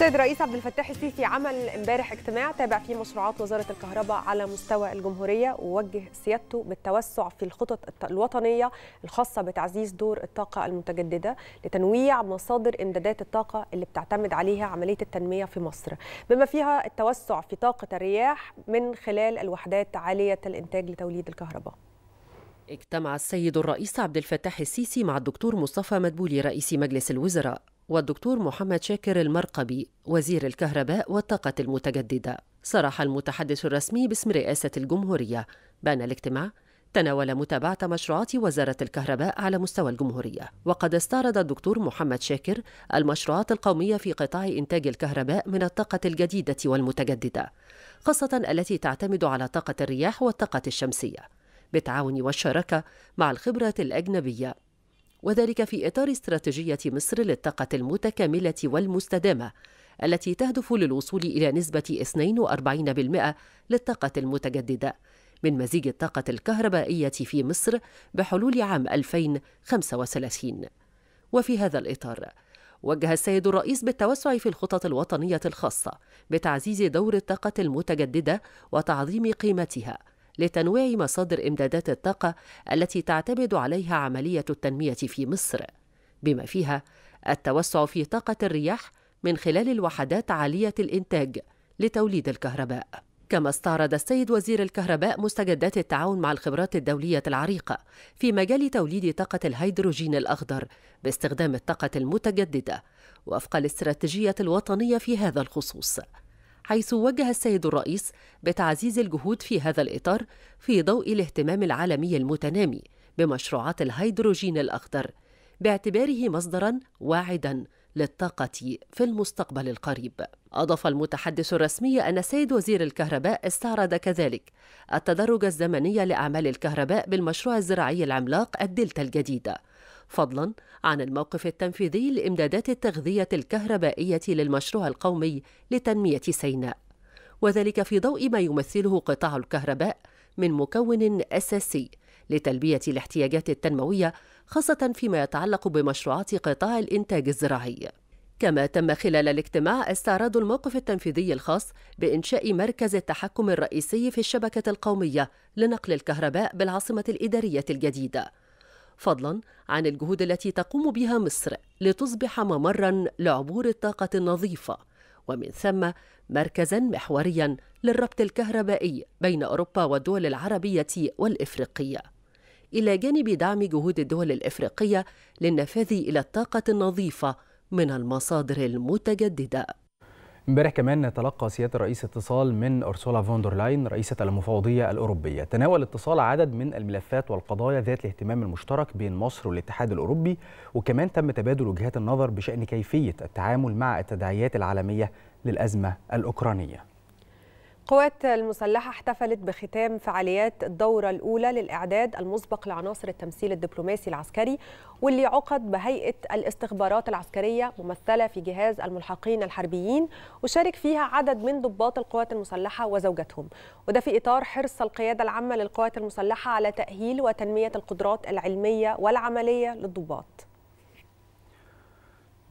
السيد رئيس عبد الفتاح السيسي عمل امبارح اجتماع تابع فيه مشروعات وزاره الكهرباء على مستوى الجمهوريه ووجه سيادته بالتوسع في الخطط الوطنيه الخاصه بتعزيز دور الطاقه المتجدده لتنويع مصادر امدادات الطاقه اللي بتعتمد عليها عمليه التنميه في مصر بما فيها التوسع في طاقه الرياح من خلال الوحدات عاليه الانتاج لتوليد الكهرباء اجتمع السيد الرئيس عبد الفتاح السيسي مع الدكتور مصطفى مدبولي رئيس مجلس الوزراء والدكتور محمد شاكر المرقبي وزير الكهرباء والطاقة المتجددة صرح المتحدث الرسمي باسم رئاسة الجمهورية بأن الاجتماع تناول متابعة مشروعات وزارة الكهرباء على مستوى الجمهورية وقد استعرض الدكتور محمد شاكر المشروعات القومية في قطاع إنتاج الكهرباء من الطاقة الجديدة والمتجددة خاصة التي تعتمد على طاقة الرياح والطاقة الشمسية بالتعاون والشراكة مع الخبرة الأجنبية وذلك في إطار استراتيجية مصر للطاقة المتكاملة والمستدامة التي تهدف للوصول إلى نسبة 42% للطاقة المتجددة من مزيج الطاقة الكهربائية في مصر بحلول عام 2035 وفي هذا الإطار وجه السيد الرئيس بالتوسع في الخطط الوطنية الخاصة بتعزيز دور الطاقة المتجددة وتعظيم قيمتها لتنويع مصادر إمدادات الطاقة التي تعتمد عليها عملية التنمية في مصر، بما فيها التوسع في طاقة الرياح من خلال الوحدات عالية الإنتاج لتوليد الكهرباء. كما استعرض السيد وزير الكهرباء مستجدات التعاون مع الخبرات الدولية العريقة في مجال توليد طاقة الهيدروجين الأخضر باستخدام الطاقة المتجددة وفق الاستراتيجية الوطنية في هذا الخصوص. حيث وجه السيد الرئيس بتعزيز الجهود في هذا الإطار في ضوء الاهتمام العالمي المتنامي بمشروعات الهيدروجين الأخضر باعتباره مصدرا واعدا للطاقة في المستقبل القريب. أضاف المتحدث الرسمي أن السيد وزير الكهرباء استعرض كذلك التدرج الزمني لأعمال الكهرباء بالمشروع الزراعي العملاق الدلتا الجديدة، فضلا عن الموقف التنفيذي لإمدادات التغذية الكهربائية للمشروع القومي لتنمية سيناء وذلك في ضوء ما يمثله قطاع الكهرباء من مكون أساسي لتلبية الاحتياجات التنموية خاصة فيما يتعلق بمشروعات قطاع الإنتاج الزراعي. كما تم خلال الاجتماع استعراض الموقف التنفيذي الخاص بإنشاء مركز التحكم الرئيسي في الشبكة القومية لنقل الكهرباء بالعاصمة الإدارية الجديدة، فضلا عن الجهود التي تقوم بها مصر لتصبح ممرا لعبور الطاقه النظيفه ومن ثم مركزا محوريا للربط الكهربائي بين اوروبا والدول العربيه والافريقيه الى جانب دعم جهود الدول الافريقيه للنفاذ الى الطاقه النظيفه من المصادر المتجدده امبارح كمان تلقى سياده الرئيس اتصال من ارسولا فوندرلاين رئيسه المفوضيه الاوروبيه تناول الاتصال عدد من الملفات والقضايا ذات الاهتمام المشترك بين مصر والاتحاد الاوروبي وكمان تم تبادل وجهات النظر بشان كيفيه التعامل مع التداعيات العالميه للازمه الاوكرانيه القوات المسلحة احتفلت بختام فعاليات الدورة الأولى للإعداد المسبق لعناصر التمثيل الدبلوماسي العسكري واللي عقد بهيئة الاستخبارات العسكرية ممثلة في جهاز الملحقين الحربيين وشارك فيها عدد من ضباط القوات المسلحة وزوجتهم وده في إطار حرص القيادة العامة للقوات المسلحة على تأهيل وتنمية القدرات العلمية والعملية للضباط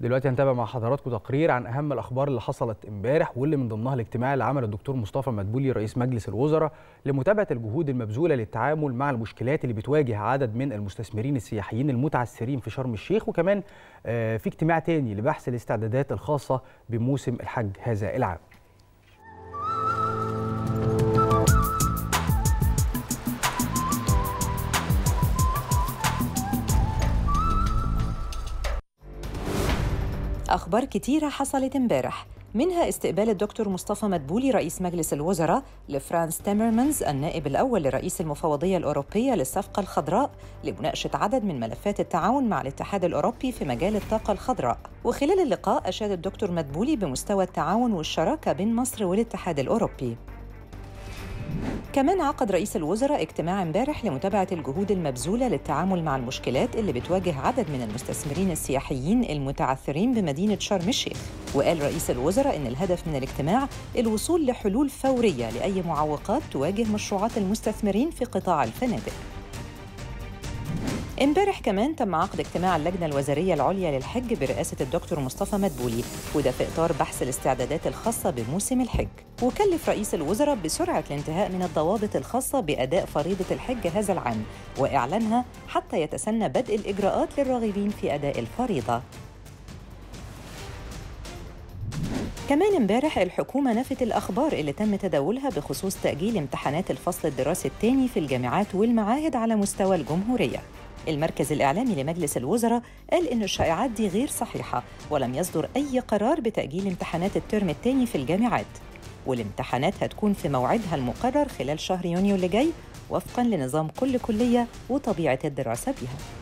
دلوقتي هنتابع مع حضراتكم تقرير عن اهم الاخبار اللي حصلت امبارح واللي من ضمنها الاجتماع اللي عمله الدكتور مصطفى مدبولي رئيس مجلس الوزراء لمتابعه الجهود المبذوله للتعامل مع المشكلات اللي بتواجه عدد من المستثمرين السياحيين المتعثرين في شرم الشيخ وكمان آه، في اجتماع تاني لبحث الاستعدادات الخاصه بموسم الحج هذا العام أخبار كتيرة حصلت امبارح منها استقبال الدكتور مصطفى مدبولي رئيس مجلس الوزراء لفرانس تيمرمانز النائب الأول لرئيس المفوضية الأوروبية للصفقة الخضراء لمناقشة عدد من ملفات التعاون مع الاتحاد الأوروبي في مجال الطاقة الخضراء وخلال اللقاء أشاد الدكتور مدبولي بمستوى التعاون والشراكة بين مصر والاتحاد الأوروبي كمان عقد رئيس الوزراء اجتماع امبارح لمتابعة الجهود المبذولة للتعامل مع المشكلات اللي بتواجه عدد من المستثمرين السياحيين المتعثرين بمدينة شرم الشيخ وقال رئيس الوزراء إن الهدف من الاجتماع الوصول لحلول فورية لأي معوقات تواجه مشروعات المستثمرين في قطاع الفنادق امبارح كمان تم عقد اجتماع اللجنة الوزارية العليا للحج برئاسة الدكتور مصطفى مدبولي وده في إطار بحث الاستعدادات الخاصة بموسم الحج وكلف رئيس الوزراء بسرعة الانتهاء من الضوابط الخاصة بأداء فريضة الحج هذا العام وإعلانها حتى يتسنى بدء الإجراءات للراغبين في أداء الفريضة كمان امبارح الحكومة نفت الأخبار اللي تم تداولها بخصوص تأجيل امتحانات الفصل الدراسي الثاني في الجامعات والمعاهد على مستوى الجمهورية المركز الإعلامي لمجلس الوزراء قال إن الشائعات دي غير صحيحة ولم يصدر أي قرار بتأجيل امتحانات الترم الثاني في الجامعات والامتحانات هتكون في موعدها المقرر خلال شهر يونيو اللي جاي وفقا لنظام كل كلية وطبيعة الدراسة بيها.